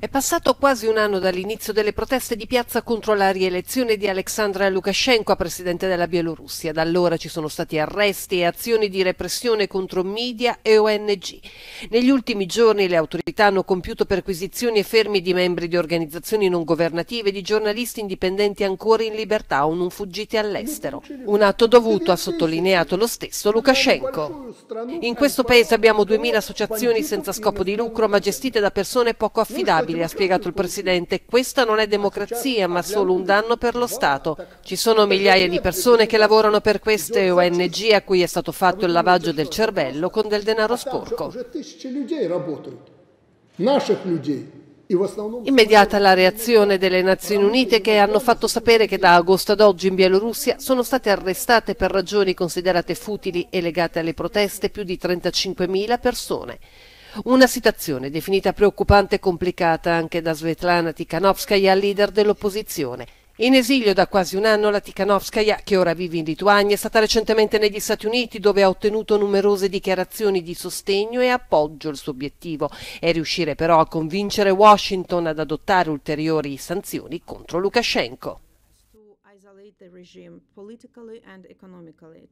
È passato quasi un anno dall'inizio delle proteste di piazza contro la rielezione di Alexandra Lukashenko a presidente della Bielorussia. Da allora ci sono stati arresti e azioni di repressione contro media e ONG. Negli ultimi giorni le autorità hanno compiuto perquisizioni e fermi di membri di organizzazioni non governative e di giornalisti indipendenti ancora in libertà o non fuggiti all'estero. Un atto dovuto, ha sottolineato lo stesso Lukashenko. In questo paese abbiamo 2000 associazioni senza scopo di lucro ma gestite da persone poco affidabili responsabili, ha spiegato il Presidente. Questa non è democrazia, ma solo un danno per lo Stato. Ci sono migliaia di persone che lavorano per queste ONG a cui è stato fatto il lavaggio del cervello con del denaro sporco. Immediata la reazione delle Nazioni Unite che hanno fatto sapere che da agosto ad oggi in Bielorussia sono state arrestate per ragioni considerate futili e legate alle proteste più di 35.000 persone. Una situazione definita preoccupante e complicata anche da Svetlana Tikhanovskaya, leader dell'opposizione. In esilio da quasi un anno la Tikhanovskaya, che ora vive in Lituania, è stata recentemente negli Stati Uniti dove ha ottenuto numerose dichiarazioni di sostegno e appoggio. Il suo obiettivo è riuscire però a convincere Washington ad adottare ulteriori sanzioni contro Lukashenko.